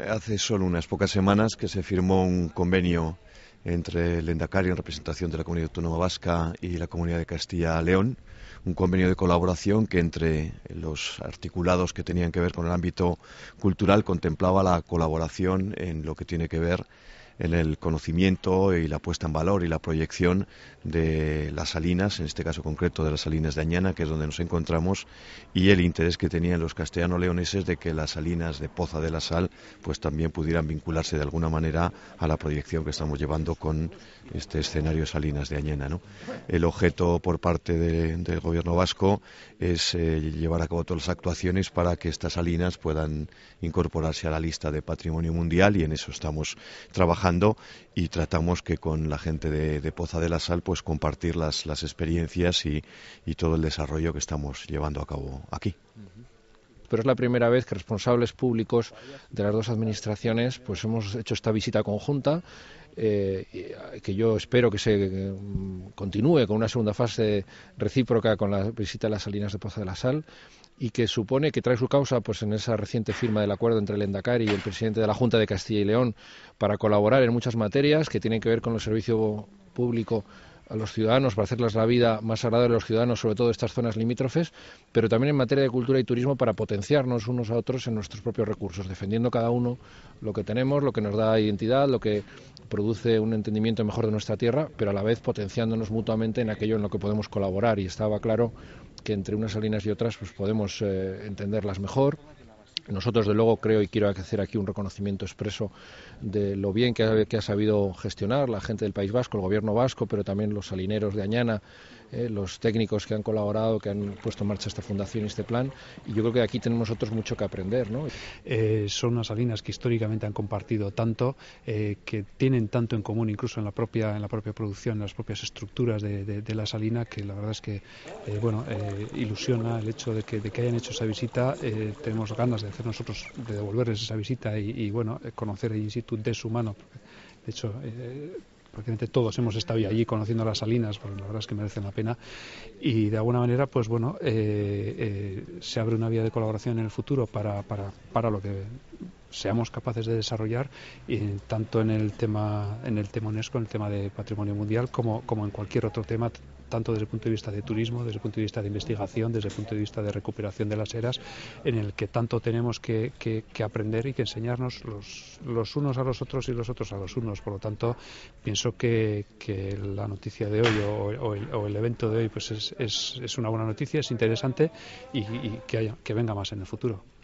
Eh, hace solo unas pocas semanas que se firmó un convenio entre el Endacario, en representación de la Comunidad Autónoma Vasca y la Comunidad de Castilla-León, un convenio de colaboración que entre los articulados que tenían que ver con el ámbito cultural contemplaba la colaboración en lo que tiene que ver en el conocimiento y la puesta en valor y la proyección de las salinas, en este caso concreto de las salinas de Añana, que es donde nos encontramos, y el interés que tenían los castellano-leoneses de que las salinas de Poza de la Sal pues también pudieran vincularse de alguna manera a la proyección que estamos llevando con este escenario Salinas de Añana. El objeto por parte del gobierno vasco es eh, llevar a cabo todas las actuaciones para que estas salinas puedan incorporarse a la lista de patrimonio mundial y en eso estamos trabajando y tratamos que con la gente de, Poza de la Sal pues compartir las, las experiencias y, todo el desarrollo que estamos llevando a cabo aquí pero es la primera vez que responsables públicos de las dos administraciones pues hemos hecho esta visita conjunta eh, que yo espero que se eh, continúe con una segunda fase recíproca con la visita a las salinas de Poza de la Sal y que supone que trae su causa pues en esa reciente firma del acuerdo entre el Endacari y el presidente de la Junta de Castilla y León para colaborar en muchas materias que tienen que ver con el servicio público a los ciudadanos, para hacerles la vida más agradable a los ciudadanos, sobre todo de estas zonas limítrofes, pero también en materia de cultura y turismo para potenciarnos unos a otros en nuestros propios recursos, defendiendo cada uno lo que tenemos, lo que nos da identidad, lo que produce un entendimiento mejor de nuestra tierra, pero a la vez potenciándonos mutuamente en aquello en lo que podemos colaborar. Y estaba claro que entre unas salinas y otras pues podemos eh, entenderlas mejor, nosotros, de luego, creo y quiero hacer aquí un reconocimiento expreso de lo bien que ha, que ha sabido gestionar la gente del País Vasco, el gobierno vasco, pero también los salineros de Añana, eh, los técnicos que han colaborado, que han puesto en marcha esta fundación y este plan. Y yo creo que aquí tenemos nosotros mucho que aprender. ¿no? Eh, son unas salinas que históricamente han compartido tanto, eh, que tienen tanto en común incluso en la propia, en la propia producción, en las propias estructuras de, la salina, que la verdad es que bueno, ilusiona el hecho de que, hayan hecho esa visita. tenemos ganas de hacer nosotros, de devolverles esa visita y, bueno, conocer el in situ de su mano. De hecho, prácticamente todos hemos estado allí conociendo las salinas, porque la verdad es que merecen la pena. Y de alguna manera, pues bueno, eh, eh, se abre una vía de colaboración en el futuro para, para, para lo que seamos capaces de desarrollar tanto en el tema en el tema UNESCO, en el tema de patrimonio mundial, como, en cualquier otro tema tanto desde el punto de vista de turismo, desde el punto de vista de investigación, desde el punto de vista de recuperación de las eras, en el que tanto tenemos que, que, aprender y que enseñarnos los, unos a los otros y los otros a los unos. Por lo tanto, pienso que, la noticia de hoy o, el, evento de hoy pues es, una buena noticia, es interesante y, que, que venga más en el futuro.